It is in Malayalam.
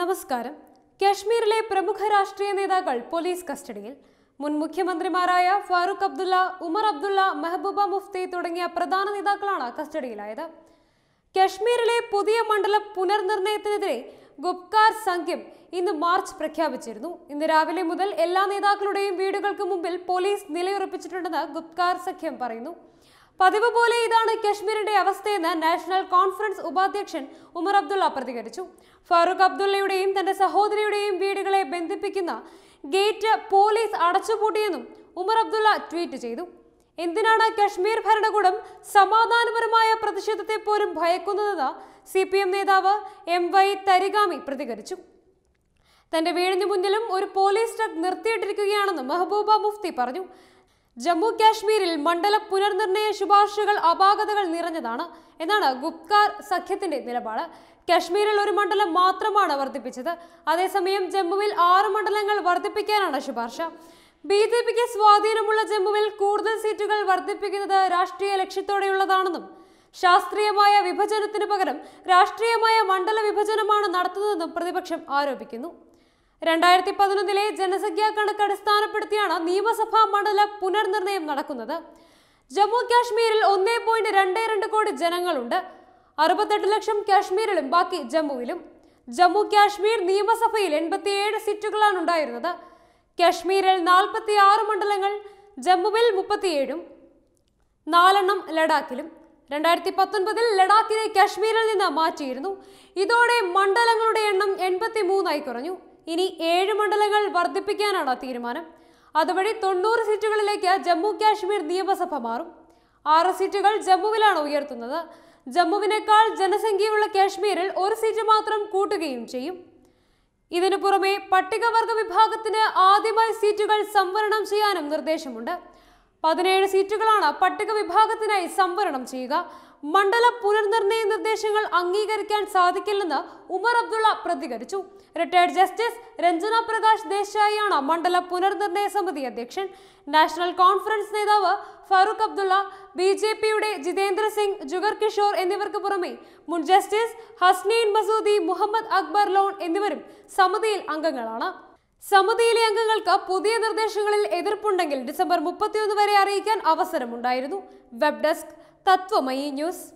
നമസ്കാരം കാശ്മീരിലെ പ്രമുഖ രാഷ്ട്രീയ നേതാക്കൾ പോലീസ് കസ്റ്റഡിയിൽ മുൻ മുഖ്യമന്ത്രിമാരായ ഫാറൂഖ് അബ്ദുള്ള ഉമർ അബ്ദുള്ള മെഹബൂബ മുഫ്തി തുടങ്ങിയ പ്രധാന നേതാക്കളാണ് കസ്റ്റഡിയിലായത് കാശ്മീരിലെ പുതിയ മണ്ഡലം പുനർനിർണയത്തിനെതിരെ ഗുപ്കാർ സംഘ്യം ഇന്ന് മാർച്ച് പ്രഖ്യാപിച്ചിരുന്നു ഇന്ന് രാവിലെ മുതൽ എല്ലാ നേതാക്കളുടെയും വീടുകൾക്ക് മുമ്പിൽ പോലീസ് നിലയുറപ്പിച്ചിട്ടുണ്ടെന്ന് ഗുപ്കാർ സഖ്യം പറയുന്നു പതിവ് പോലെ ഇതാണ് കശ്മീരിന്റെ അവസ്ഥയെന്ന് നാഷണൽ കോൺഫറൻസ് ഉപാധ്യക്ഷൻ ഉമർ അബ്ദുള്ള പ്രതികരിച്ചു ഫാറൂഖ് അബ്ദുള്ളയുടെയും തന്റെ സഹോദരിയുടെയും വീടുകളെ ബന്ധിപ്പിക്കുന്ന ഗേറ്റ് പോലീസ് അടച്ചുപൂട്ടിയെന്നും ഉമർ അബ്ദുള്ള ട്വീറ്റ് ചെയ്തു എന്തിനാണ് കശ്മീർ ഭരണകൂടം സമാധാനപരമായ പ്രതിഷേധത്തെ പോലും ഭയക്കുന്നതെന്ന് സി പി എം നേതാവ് എം വൈ തരിഗാമി പ്രതികരിച്ചു തന്റെ വീടിന് മുന്നിലും ഒരു പോലീസ് ട്രക്ക് നിർത്തിയിട്ടിരിക്കുകയാണെന്നും മെഹബൂബ മുഫ്തി പറഞ്ഞു ജമ്മു കാശ്മീരിൽ മണ്ഡല പുനർനിർണയ ശുപാർശകൾ അപാകതകൾ നിറഞ്ഞതാണ് എന്നാണ് ഗുപ്കാർ സഖ്യത്തിന്റെ നിലപാട് കാശ്മീരിൽ ഒരു മണ്ഡലം മാത്രമാണ് വർദ്ധിപ്പിച്ചത് അതേസമയം ജമ്മുവിൽ ആറ് മണ്ഡലങ്ങൾ വർദ്ധിപ്പിക്കാനാണ് ശുപാർശ ബി ജെ പിക്ക് സ്വാധീനമുള്ള ജമ്മുവിൽ കൂടുതൽ സീറ്റുകൾ വർദ്ധിപ്പിക്കുന്നത് രാഷ്ട്രീയ ലക്ഷ്യത്തോടെയുള്ളതാണെന്നും ശാസ്ത്രീയമായ വിഭജനത്തിനു പകരം രാഷ്ട്രീയമായ മണ്ഡല വിഭജനമാണ് നടത്തുന്നതെന്നും പ്രതിപക്ഷം ആരോപിക്കുന്നു രണ്ടായിരത്തി പതിനൊന്നിലെ ജനസംഖ്യാ കണക്ക് അടിസ്ഥാനപ്പെടുത്തിയാണ് നിയമസഭാ മണ്ഡല പുനർനിർണയം നടക്കുന്നത് ജമ്മു കാശ്മീരിൽ ഒന്നേ പോയിന്റ് രണ്ട് രണ്ട് കോടി ജനങ്ങളുണ്ട് അറുപത്തെട്ട് ലക്ഷം കാശ്മീരിലും ബാക്കി ജമ്മുവിലും ജമ്മു കാശ്മീർ നിയമസഭയിൽ എൺപത്തിയേഴ് സീറ്റുകളാണ് ഉണ്ടായിരുന്നത് കാശ്മീരിൽ നാൽപ്പത്തി ആറ് മണ്ഡലങ്ങൾ ജമ്മുവിൽ മുപ്പത്തിയേഴും നാലെണ്ണം ലഡാക്കിലും രണ്ടായിരത്തി പത്തൊൻപതിൽ ലഡാക്കിനെ കാശ്മീരിൽ നിന്ന് മാറ്റിയിരുന്നു ഇതോടെ മണ്ഡലങ്ങളുടെ എണ്ണം എൺപത്തി മൂന്നായി കുറഞ്ഞു ഇനി ഏഴ് മണ്ഡലങ്ങൾ വർദ്ധിപ്പിക്കാനാണ് തീരുമാനം അതുവഴി തൊണ്ണൂറ് സീറ്റുകളിലേക്ക് ജമ്മു കാശ്മീർ നിയമസഭ മാറും ആറ് സീറ്റുകൾ ജമ്മുവിലാണ് ഉയർത്തുന്നത് ജമ്മുവിനേക്കാൾ ജനസംഖ്യയുള്ള കാശ്മീരിൽ ഒരു സീറ്റ് മാത്രം കൂട്ടുകയും ചെയ്യും ഇതിനു പുറമെ പട്ടികവർഗ വിഭാഗത്തിന് ആദ്യമായി സീറ്റുകൾ സംവരണം ചെയ്യാനും നിർദ്ദേശമുണ്ട് പതിനേഴ് സീറ്റുകളാണ് പട്ടിക വിഭാഗത്തിനായി സംവരണം ചെയ്യുക മണ്ഡല പുനർനിർണയ നിർദ്ദേശങ്ങൾ അംഗീകരിക്കാൻ സാധിക്കില്ലെന്ന് ഉമർ അബ്ദുള്ള പ്രതികരിച്ചു റിട്ടയർഡ് ജസ്റ്റിസ് രഞ്ജന പ്രകാശ് ദേശായിയാണ് മണ്ഡല പുനർനിർണയ സമിതി അധ്യക്ഷൻ നാഷണൽ കോൺഫറൻസ് നേതാവ് ഫറൂഖ് അബ്ദുള്ള ബി ജെ പിയുടെ ജിതേന്ദ്ര സിംഗ് ജുഗർ കിഷോർ എന്നിവർക്ക് പുറമെ മുൻ ജസ്റ്റിസ് ഹസ്നീൻ മസൂദി മുഹമ്മദ് അക്ബർ ലോൺ എന്നിവരും സമിതിയിൽ അംഗങ്ങളാണ് സമിതിയിലെ അംഗങ്ങൾക്ക് പുതിയ നിർദ്ദേശങ്ങളിൽ എതിർപ്പുണ്ടെങ്കിൽ ഡിസംബർ മുപ്പത്തിയൊന്ന് വരെ അറിയിക്കാൻ അവസരമുണ്ടായിരുന്നു വെബ് ഡെസ്ക് തത്വമയി ന്യൂസ്